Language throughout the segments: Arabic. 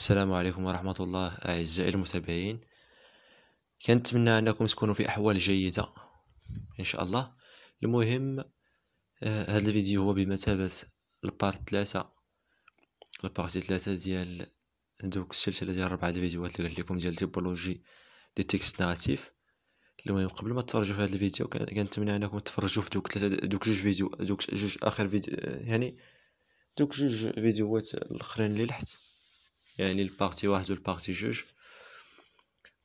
السلام عليكم ورحمة الله أعزائي المتابعين كنتمنى أنكم تكونوا في أحوال جيدة إن شاء الله المهم آه، هذا الفيديو هو بمثابة البارت ثلاثة البارتي ثلاثة ديال دوك السلسلة ديال ربعة الفيديوهات اللي قلت لكم ديال تيبولوجي دي تيكست ناراتيف المهم قبل ما تفرجوا في هذا الفيديو كنتمنى انكم تفرجوا في دوك ثلاثه دوك جوج فيديو دوك جوج اخر فيديو يعني دوك جوج فيديوهات الاخرين اللي لحت يعني البارتي واحد والبارتي جوج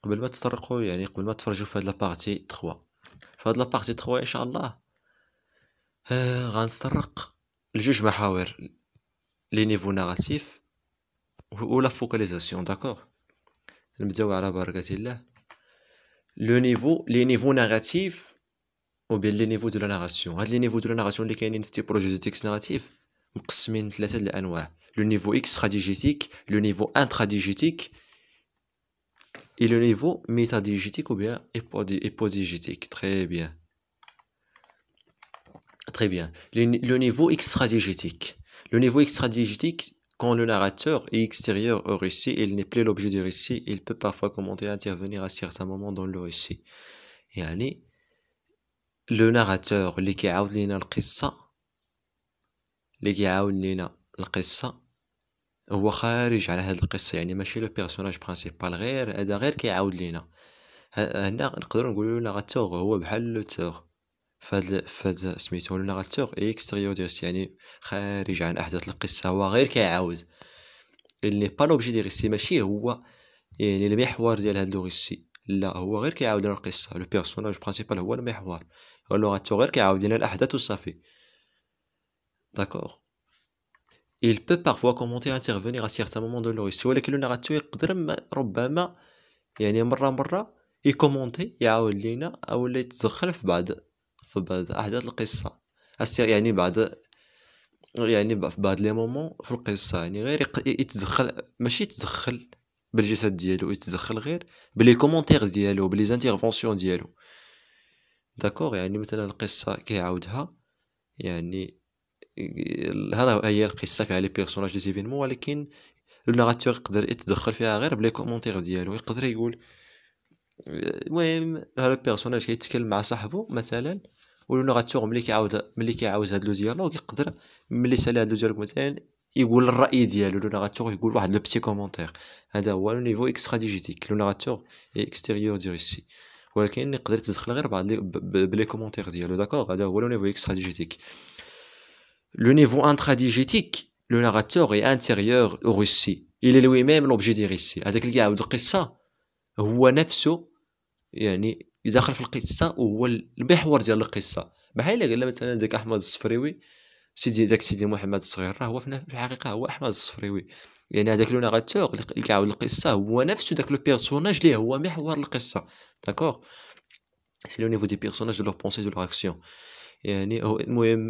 قبل ما تطرقوا يعني قبل ما تفرجوا في هاد لابارتي 3 فهاد لابارتي تخوا ان شاء الله آه غنتطرق لجوج محاور لي نيفو و لا فوكاليزاسيون داكوغ نبداو على بركه الله لو نيفو لي نيفو و بين لي نيفو دو لا ناراسيون هاد لي نيفو دو لا ناراسيون اللي كاينين في تي بروجي دو تيكس نيغاتيف Le niveau niveau le niveau intradigétique et le niveau métadigétique ou bien hypodigétique. Très bien. Très bien. Le, niveau extradigétique. Le niveau extradigétique, quand le narrateur est extérieur au récit, il n'est plus l'objet du récit, il peut parfois commenter intervenir à certains moments dans le récit. Et allez, le narrateur, les اللي كيعاون لينا القصه هو خارج على هاد القصه يعني ماشي لو بيرسوناج برينسيبال غير هذا غير كيعاود لينا هنا نقدروا نقولوا ناراتور هو بحال لو تور فهاد فهاد سميتو ناراتور اكستيريوريس يعني خارج عن احداث القصه هو غير كيعاود اللي با لوبجي دي ريسي ماشي هو يعني المحور ديال هاد لو ريسي لا هو غير كيعاود لنا القصه لو بيرسوناج برينسيبال هو المحور هو لو غير كيعاود لنا الاحداث وصافي داكوغ il peut parfois commenter intervenir à certains moments de l'oriste ولكن نغاتو يقدر ربما يعني مره مره يكومونتي يعاود لينا او اللي يتدخل في بعض في بعض احداث القصه يعني بعض يعني في بعض لي مومون في القصه يعني غير يتدخل ماشي يتدخل بالجسد ديالو يتدخل غير بلي كومونتير ديالو بلي زانتيغفونسيون ديالو داكوغ يعني مثلا القصه كيعاودها يعني راه هي القصه فيها لي بيرسوناج دي زيفينمون ولكن لو ناراتور يقدر يتدخل فيها غير بلي كومونتير ديالو يقدر يقول المهم هذا البيرسوناج كيتكلم مع صاحبو مثلا ولو ناراتور ملي كيعاود ملي كيعاود هاد لو ديالوغ يقدر ملي سالي هاد لو ديالوغ مثلا يقول الراي ديالو لو ناراتور يقول واحد لو بتي كومونتير هذا هو لو نيفو ديجيتيك لو ناراتور اكستيريور دي ريسي ولكن يقدر تدخل غير بعض بلي كومونتير ديالو داكوغ هذا هو لو نيفو ديجيتيك Le niveau intradigétique, le narrateur est intérieur au récit. Il est lui-même l'objet du récit. هذاك اللي يعاود القصة هو نفسه يعني يدخل في القصه وهو المحور ديال القصه بحال الا مثلا داك احمد الصفريوي سيدي داك سيدي محمد الصغير راه هو في الحقيقه هو احمد الصفريوي يعني هذاك لو ناراتور اللي كيعاود القصه هو نفسه داك لو بيرسوناج اللي هو محور القصه داكوغ سي لو نيفو دي بيرسوناج دو لو بونسي دو لو اكسيون يعني المهم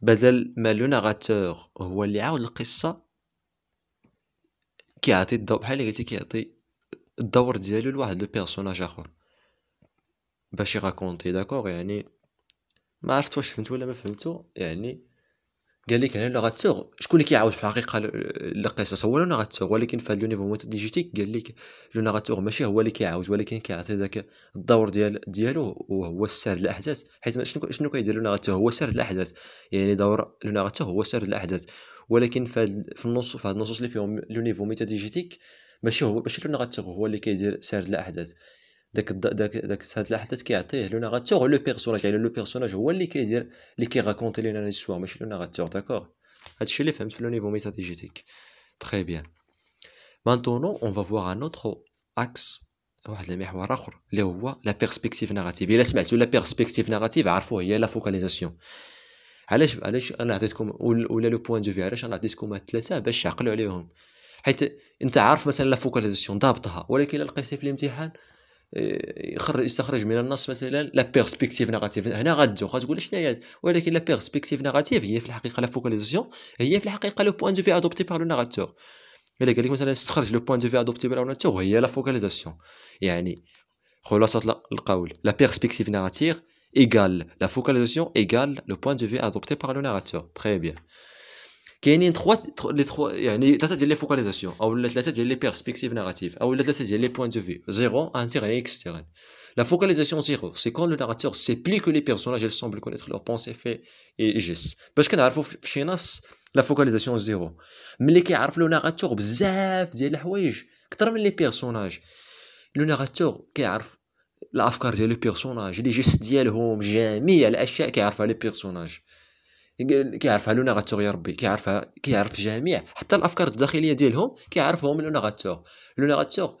بدل ما لو ناغاتور هو اللي عاود القصه كيعطي الدور بحال اللي قلتي كيعطي الدور ديالو لواحد لو بيرسوناج اخر باش يغاكونتي داكوغ يعني ما عرفت واش فهمت ولا ما فهمتو يعني قال لك هنا غتسوغ شكون اللي كيعاود في الحقيقه القصص هو لو غتسوغ ولكن في هذا لونيفو ميتاديجيتيك قال لك لو غتسوغ ماشي هو اللي كيعاود ولكن كيعطي ذاك الدور ديال ديالو وهو سرد الاحداث حيت شنو شنو كيدير لو غتسوغ هو سرد الاحداث يعني دور لو غتسوغ هو سرد الاحداث ولكن في في النص في هاد النصوص اللي فيهم لونيفو ميتاديجيتيك ماشي هو ماشي لو غتسوغ هو اللي كيدير سرد الاحداث داك داك داك هاد الاحداث كيعطيه لو ناراتور لو بيرسوناج يعني لو بيرسوناج هو اللي كيدير اللي كيغاكونتي لينا ليستوار ماشي لو ناراتور داكور هادشي اللي فهمت في لو نيفو ميتاديجيتيك تري بيان مانتونو اون فا فوار ان اوتر اكس واحد المحور اخر اللي هو لا بيرسبكتيف ناراتيف الا سمعتوا لا بيرسبكتيف ناراتيف عرفو هي لا فوكاليزاسيون علاش علاش انا عطيتكم ولا لو بوين دو في علاش انا عطيتكم هاد الثلاثه باش تعقلوا عليهم حيت انت عارف مثلا لا فوكاليزاسيون ضابطها ولكن الا لقيتي في الامتحان يخرج يستخرج من النص مثلا لا بيرسبكتيف نيغاتيف هنا غدو غتقول شنو هي ولكن لا بيرسبكتيف نيغاتيف هي في الحقيقه لا فوكاليزاسيون هي في الحقيقه لو بوان دو في ادوبتي بار لو نيغاتور الا قال لك مثلا استخرج لو بوان دو في ادوبتي بار لو نيغاتور هي لا فوكاليزاسيون يعني خلاصه القول لا بيرسبكتيف نيغاتيف égale لا فوكاليزاسيون égale لو point de vue adopté par le narrateur. Très bien. كاينين y لي trois يعني ثلاثه ديال لي فوكاليزاسيون او ثلاثه ديال لي بيرسبكتيف ناراتيف ديال لي دو في La focalisation zéro, c'est quand le narrateur sait plus que les personnages, semblent connaître leurs pensées, faits et gestes. Parce la focalisation zéro. Mais les le narrateur, les personnages. Le narrateur كيعرف الافكار ديال لو بيرسوناج كيعرفها لونا غاتور يا ربي كيعرفها كيعرف جميع حتى الافكار الداخليه ديالهم كيعرفهم لونا غاتور لونا غاتور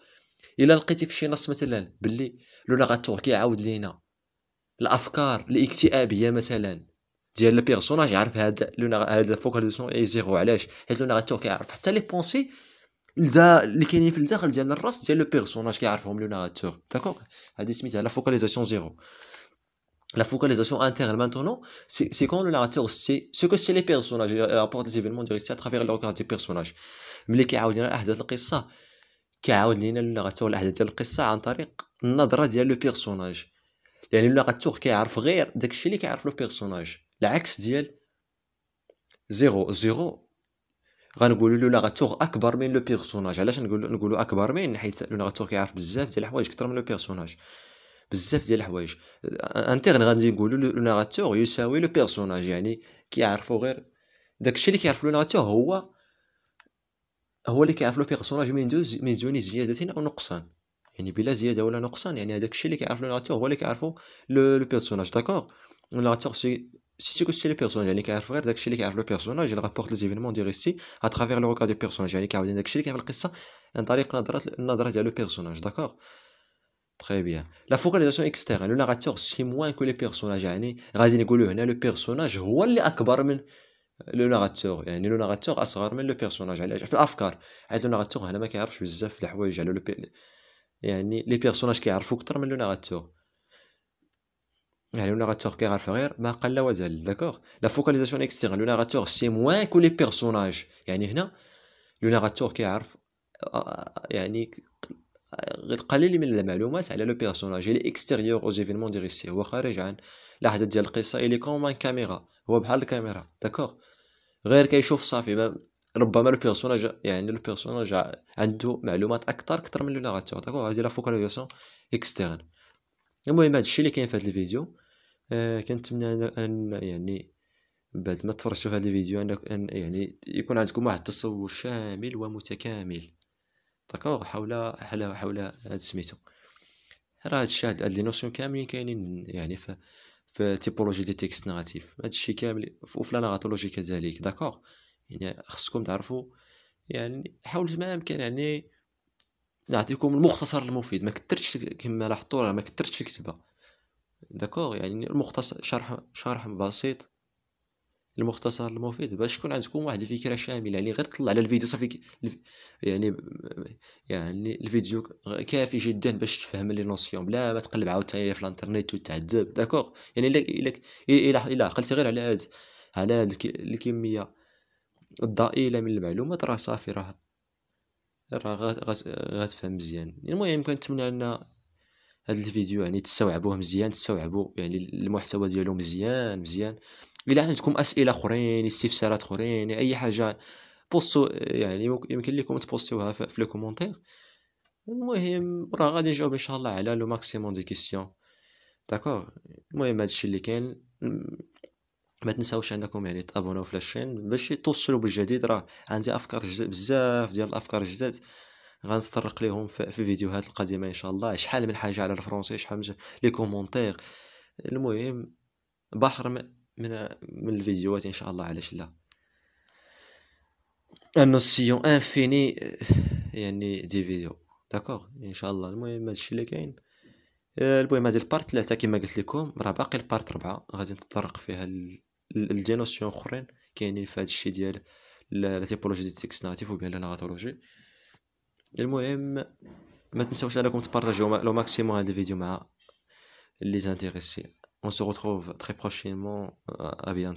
الا لقيتي في شي نص مثلا باللي لونا غاتور كيعاود لينا الافكار الاكتئابيه مثلا ديال لو بيرسوناج يعرف هذا لونا هذا فوكال دو سون اي زيرو علاش حيت لونا غاتور كيعرف حتى لي بونسي اللي كاينين في الداخل ديال الراس ديال لو بيرسوناج كيعرفهم لونا غاتور داكوغ هذه سميتها لا فوكاليزاسيون زيرو la focalisation interne maintenant, c'est quand le narrateur sait ce que c'est les personnages, il rapporte les événements directs à travers le regard des personnages. ملي كيعاود لنا احداث القصه كيعاود لينا الناراتور الاحداث ديال القصه عن طريق النظره ديال لو بيرسوناج يعني الناراتور كيعرف غير داكشي اللي كيعرف لو بيرسوناج العكس ديال زيرو زيرو غنقولوا لو ناراتور اكبر من لو بيرسوناج علاش نقولوا نقولوا اكبر من حيت لو ناراتور كيعرف بزاف ديال الحوايج اكثر من لو بيرسوناج بزاف ديال الحوايج انترن غادي نقولوا لو ناراتور يساوي لو بيرسوناج يعني كيعرفوا غير داكشي اللي كيعرف لو ناراتور هو هو اللي كيعرف لو بيرسوناج من دوز من دون زياده او نقصان يعني بلا زياده ولا نقصان يعني هذاك الشيء اللي كيعرف لو ناراتور هو اللي كيعرفو لو بيرسوناج داكور لو ناراتور سي سي سيكو سي لو بيرسوناج يعني كيعرف غير داكشي اللي كيعرف لو بيرسوناج اللي رابورت لي زيفينمون ديال ريستي اترافيغ لو ريكار دو بيرسوناج يعني كيعاود داكشي اللي كيعرف القصه عن طريق نظره النظره ديال لو بيرسوناج داكور Très bien. La focalisation externe, le narrateur, c'est moins que les personnages. يعني غادي نقولوا هنا لو بيرسوناج هو اللي اكبر من لو ناراتور يعني لو ناراتور اصغر من لو بيرسوناج علاش في الافكار حيت لو ناراتور هنا ما كيعرفش بزاف د الحوايج على لو يعني لي بيرسوناج كيعرفوا اكثر من لو ناراتور يعني لو ناراتور كيعرف غير ما قل وزل داكوغ لا فوكاليزاسيون اكستيرن لو ناراتور سي موان كو لي بيرسوناج يعني هنا لو ناراتور كيعرف يعني قليل من المعلومات على لو بيرسوناج اللي اكستيريور او زيفينمون دي ريسي هو خارج عن لحظه ديال القصه اللي كومان كاميرا هو بحال الكاميرا داكوغ غير كيشوف صافي ربما لو بيرسوناج يعني لو بيرسوناج عنده معلومات اكثر اكثر من لو ناراتور داكوغ هادي لا فوكاليزاسيون اكسترن المهم هادشي اللي كاين في هاد الفيديو أه كنتمنى ان يعني بعد ما تفرجتوا في هذا الفيديو أن يعني يكون عندكم واحد التصور شامل ومتكامل داكوغ حول حول حول هاد سميتو راه هاد الشي هاد لي نوسيون كاملين كاينين يعني في في تيبولوجي دي تيكست ناراتيف هاد الشيء كامل وفي لا ناراتولوجي كذلك داكوغ يعني خصكم تعرفوا يعني حاولت ما امكن يعني نعطيكم المختصر المفيد ما كثرتش كما لاحظتوا راه ما كثرتش الكتابه داكوغ يعني المختصر شرح شرح بسيط المختصر المفيد باش تكون عندكم واحد الفكره شامله يعني غير تطلع على الفيديو صافي يعني يعني الفيديو كافي جدا باش تفهم لي نوسيون بلا ما تقلب عاوتاني في الانترنيت وتعذب داكوغ يعني الا الا الا الا عقلتي غير على هاد على هاد الكميه الضئيله من المعلومات راه صافي راه راه غتفهم مزيان المهم كنتمنى ان هاد الفيديو يعني تستوعبوه مزيان تستوعبوا يعني المحتوى ديالو مزيان مزيان الا عندكم اسئله اخرين استفسارات اخرين اي حاجه بوستو يعني يمكن لكم تبوستوها في لي كومونتير المهم راه غادي نجاوب ان شاء الله على لو ماكسيموم دي كيسيون داكوغ المهم هادشي اللي كاين ما تنساوش انكم يعني تابوناو في لاشين باش توصلوا بالجديد راه عندي افكار جداد بزاف ديال الافكار الجداد غنتطرق ليهم في فيديوهات القادمه ان شاء الله شحال من حاجه على الفرنسي شحال من لي كومونتير المهم بحر من من الفيديوهات ان شاء الله علاش لا انه سيون انفيني يعني دي فيديو داكوغ ان شاء الله المهم هادشي اللي كاين آه، المهم هاد البارت ثلاثه كما قلت لكم راه باقي البارت 4 غادي نتطرق فيها لدي نوسيون اخرين كاينين في هادشي ديال لا تيبولوجي دي تيكس ناتيف وبيان لا ناتولوجي المهم ما تنساوش انكم تبارطاجيو لو ماكسيموم هاد الفيديو مع اللي زانتيريسي On se retrouve très prochainement. Euh, à bientôt.